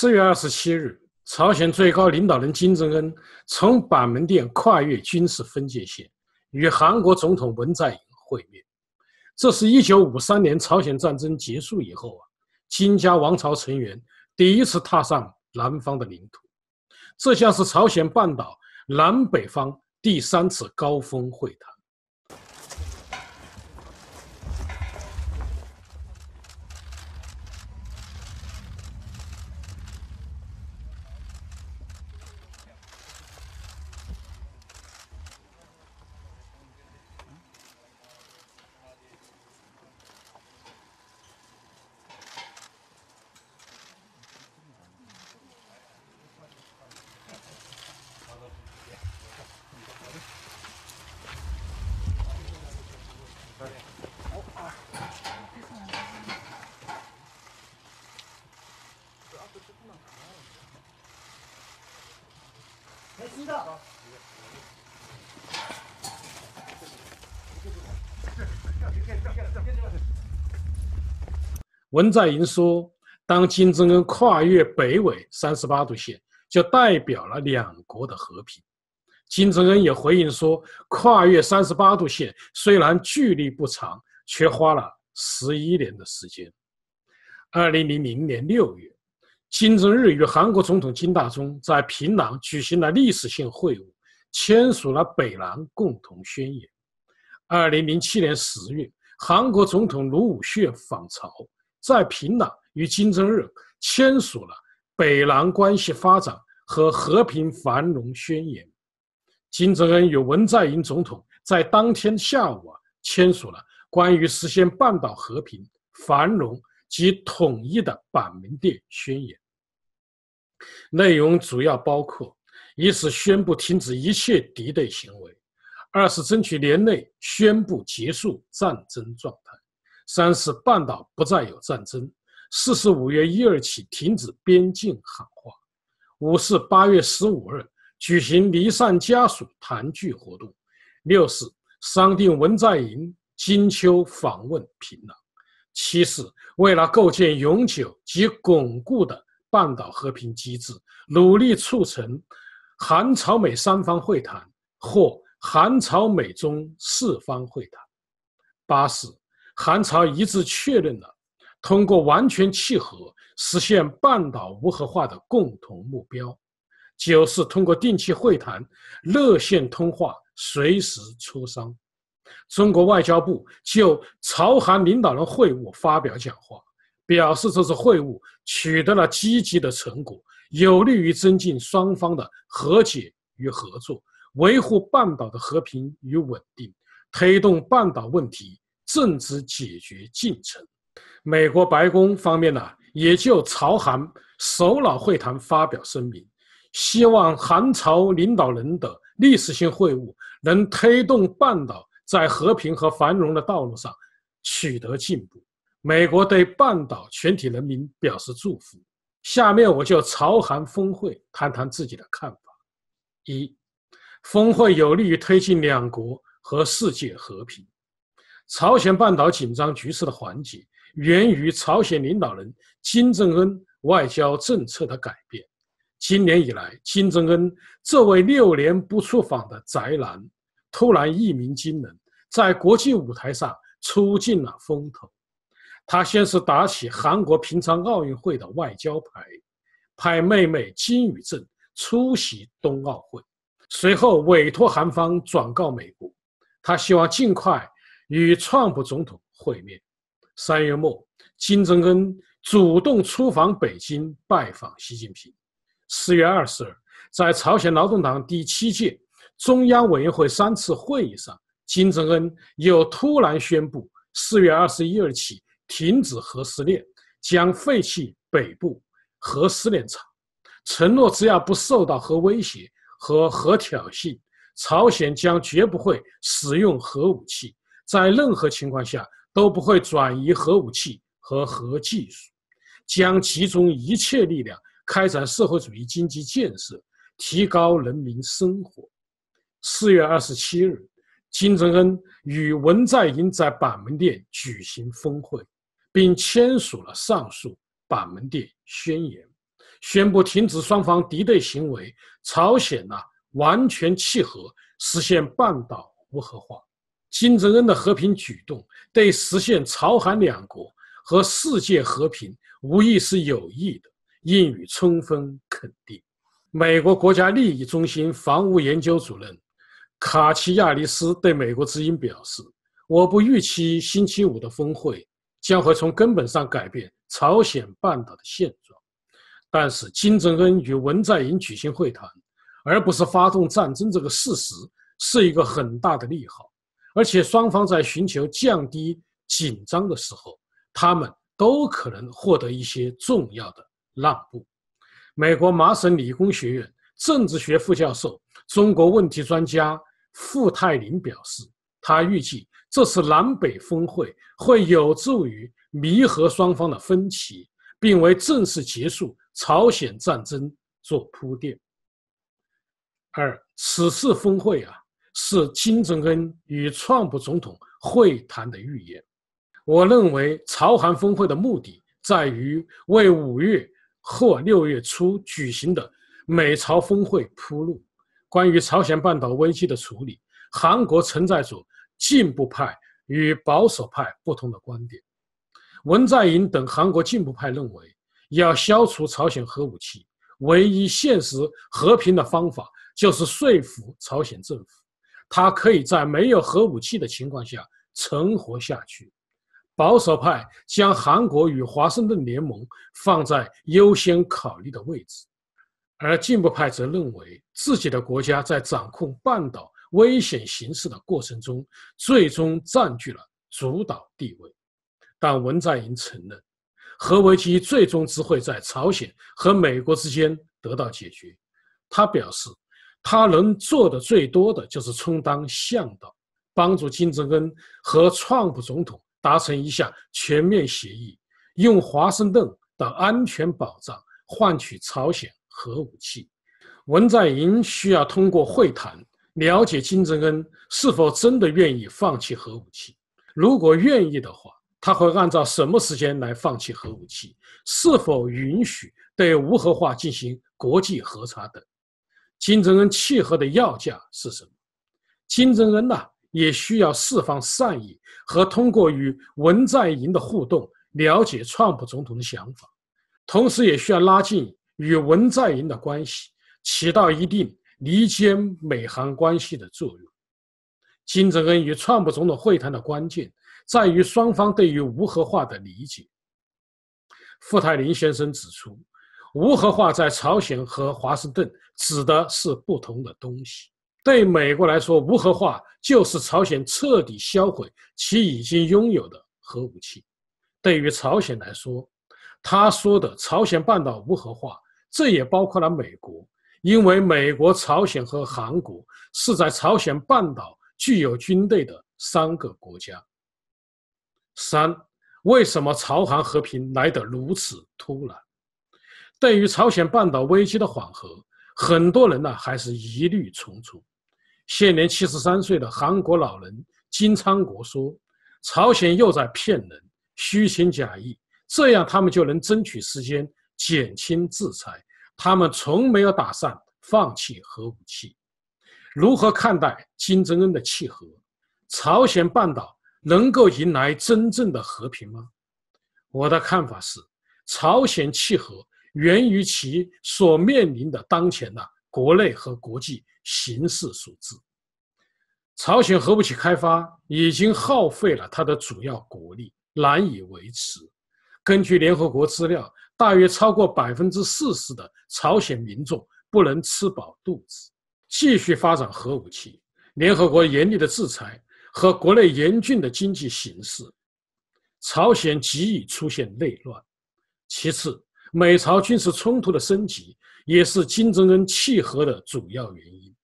四月二十七日，朝鲜最高领导人金正恩从板门店跨越军事分界线，与韩国总统文在寅会面。这是一九五三年朝鲜战争结束以后啊，金家王朝成员第一次踏上南方的领土。这将是朝鲜半岛南北方第三次高峰会谈。文在寅说：“当金正恩跨越北纬三十八度线，就代表了两国的和平。”金正恩也回应说：“跨越三十八度线虽然距离不长，却花了十一年的时间。”二零零零年六月。金正日与韩国总统金大中在平壤举行了历史性会晤，签署了《北南共同宣言》。二零零七年十月，韩国总统卢武铉访朝，在平壤与金正日签署了《北南关系发展和和平繁荣宣言》。金正恩与文在寅总统在当天下午啊签署了关于实现半岛和平繁荣。及统一的板门店宣言。内容主要包括：一是宣布停止一切敌对行为；二是争取年内宣布结束战争状态；三是半岛不再有战争；四是五月一日起停止边境喊话；五是八月十五日举行离散家属团聚活动；六是商定文在寅金秋访问平壤。七是，为了构建永久及巩固的半岛和平机制，努力促成韩朝美三方会谈或韩朝美中四方会谈。八是，韩朝一致确认了通过完全契合实现半岛无核化的共同目标。九是，通过定期会谈、热线通话、随时磋商。中国外交部就朝韩领导人会晤发表讲话，表示这次会晤取得了积极的成果，有利于增进双方的和解与合作，维护半岛的和平与稳定，推动半岛问题政治解决进程。美国白宫方面呢，也就朝韩首脑会谈发表声明，希望韩朝领导人的历史性会晤能推动半岛。在和平和繁荣的道路上取得进步，美国对半岛全体人民表示祝福。下面我就朝韩峰会谈谈自己的看法。一，峰会有利于推进两国和世界和平。朝鲜半岛紧张局势的缓解，源于朝鲜领导人金正恩外交政策的改变。今年以来，金正恩这位六年不出访的宅男，突然一鸣惊人。在国际舞台上出尽了风头。他先是打起韩国平昌奥运会的外交牌，派妹妹金宇镇出席冬奥会，随后委托韩方转告美国，他希望尽快与川普总统会面。三月末，金正恩主动出访北京，拜访习近平。四月二十日，在朝鲜劳动党第七届中央委员会三次会议上。金正恩又突然宣布，四月二十一日起停止核试验，将废弃北部核试验场，承诺只要不受到核威胁和核挑衅，朝鲜将绝不会使用核武器，在任何情况下都不会转移核武器和核技术，将集中一切力量开展社会主义经济建设，提高人民生活。四月二十七日。金正恩与文在寅在板门店举行峰会，并签署了上述板门店宣言，宣布停止双方敌对行为。朝鲜呢，完全契合实现半岛无核化。金正恩的和平举动对实现朝韩两国和世界和平，无疑是有益的，应予充分肯定。美国国家利益中心防务研究主任。卡奇亚尼斯对美国之音表示：“我不预期星期五的峰会将会从根本上改变朝鲜半岛的现状，但是金正恩与文在寅举行会谈，而不是发动战争，这个事实是一个很大的利好。而且双方在寻求降低紧张的时候，他们都可能获得一些重要的让步。”美国麻省理工学院政治学副教授、中国问题专家。傅泰林表示，他预计这次南北峰会会有助于弥合双方的分歧，并为正式结束朝鲜战争做铺垫。二，此次峰会啊，是金正恩与川普总统会谈的预演。我认为，朝韩峰会的目的在于为五月或六月初举行的美朝峰会铺路。关于朝鲜半岛危机的处理，韩国存在着进步派与保守派不同的观点。文在寅等韩国进步派认为，要消除朝鲜核武器，唯一现实和平的方法就是说服朝鲜政府，他可以在没有核武器的情况下存活下去。保守派将韩国与华盛顿联盟放在优先考虑的位置。而进步派则认为，自己的国家在掌控半岛危险形势的过程中，最终占据了主导地位。但文在寅承认，核危机最终只会在朝鲜和美国之间得到解决。他表示，他能做的最多的就是充当向导，帮助金正恩和创普总统达成一项全面协议，用华盛顿的安全保障换取朝鲜。核武器，文在寅需要通过会谈了解金正恩是否真的愿意放弃核武器。如果愿意的话，他会按照什么时间来放弃核武器？是否允许对无核化进行国际核查等？金正恩契合的要价是什么？金正恩呐，也需要释放善意和通过与文在寅的互动了解川普总统的想法，同时也需要拉近。与文在寅的关系起到一定离间美韩关系的作用。金正恩与川普总统会谈的关键在于双方对于无核化的理解。傅太林先生指出，无核化在朝鲜和华盛顿指的是不同的东西。对美国来说，无核化就是朝鲜彻底销毁其已经拥有的核武器；对于朝鲜来说，他说的朝鲜半岛无核化。这也包括了美国，因为美国、朝鲜和韩国是在朝鲜半岛具有军队的三个国家。三，为什么朝韩和平来得如此突然？对于朝鲜半岛危机的缓和，很多人呢还是疑虑重重。现年七十三岁的韩国老人金昌国说：“朝鲜又在骗人，虚情假意，这样他们就能争取时间。”减轻制裁，他们从没有打算放弃核武器。如何看待金正恩的契合？朝鲜半岛能够迎来真正的和平吗？我的看法是，朝鲜契合源于其所面临的当前的国内和国际形势所致。朝鲜核武器开发已经耗费了他的主要国力，难以维持。根据联合国资料。大约超过百分之四十的朝鲜民众不能吃饱肚子，继续发展核武器，联合国严厉的制裁和国内严峻的经济形势，朝鲜极易出现内乱。其次，美朝军事冲突的升级也是金正恩契合的主要原因，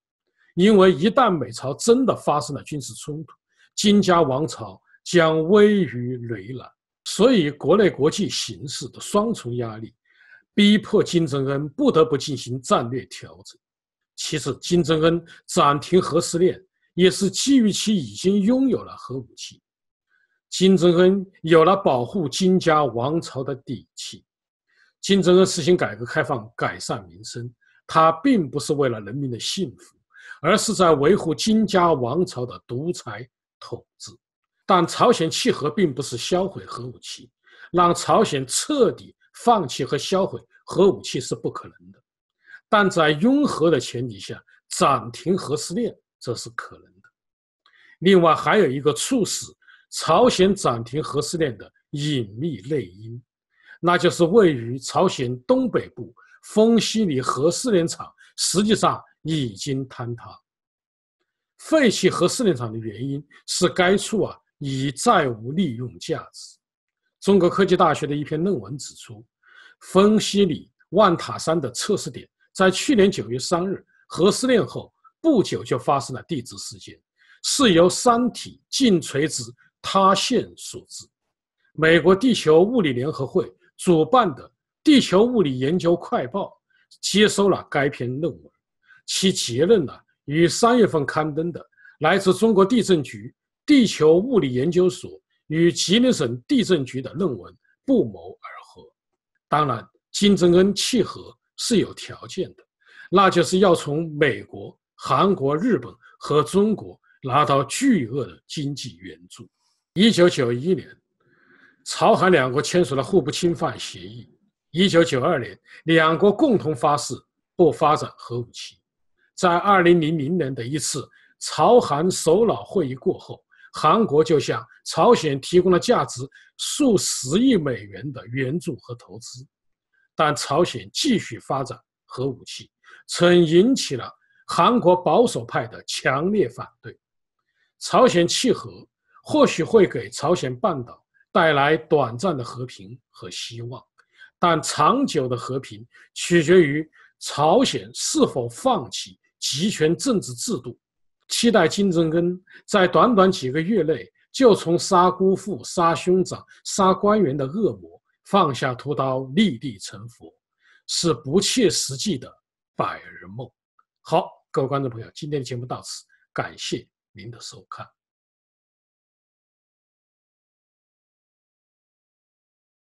因为一旦美朝真的发生了军事冲突，金家王朝将危于累卵。所以，国内国际形势的双重压力，逼迫金正恩不得不进行战略调整。其次，金正恩暂停核试炼，也是基于其已经拥有了核武器。金正恩有了保护金家王朝的底气。金正恩实行改革开放，改善民生，他并不是为了人民的幸福，而是在维护金家王朝的独裁统治。但朝鲜弃核并不是销毁核武器，让朝鲜彻底放弃和销毁核武器是不可能的，但在拥核的前提下暂停核试炼这是可能的。另外还有一个促使朝鲜暂停核试炼的隐秘内因，那就是位于朝鲜东北部丰西里核试炼厂实际上已经坍塌，废弃核试炼厂的原因是该处啊。已再无利用价值。中国科技大学的一篇论文指出，分析里万塔山的测试点，在去年九月三日核试验后不久就发生了地质事件，是由山体近垂直塌陷所致。美国地球物理联合会主办的《地球物理研究快报》接收了该篇论文，其结论呢与三月份刊登的来自中国地震局。地球物理研究所与吉林省地震局的论文不谋而合。当然，金正恩契合是有条件的，那就是要从美国、韩国、日本和中国拿到巨额的经济援助。一九九一年，朝韩两国签署了互不侵犯协议。一九九二年，两国共同发誓不发展核武器。在二零零零年的一次朝韩首脑会议过后。韩国就向朝鲜提供了价值数十亿美元的援助和投资，但朝鲜继续发展核武器，曾引起了韩国保守派的强烈反对。朝鲜弃核或许会给朝鲜半岛带来短暂的和平和希望，但长久的和平取决于朝鲜是否放弃集权政治制度。期待金正恩在短短几个月内就从杀姑父、杀兄长、杀官员的恶魔放下屠刀，立地成佛，是不切实际的百日梦。好，各位观众朋友，今天的节目到此，感谢您的收看。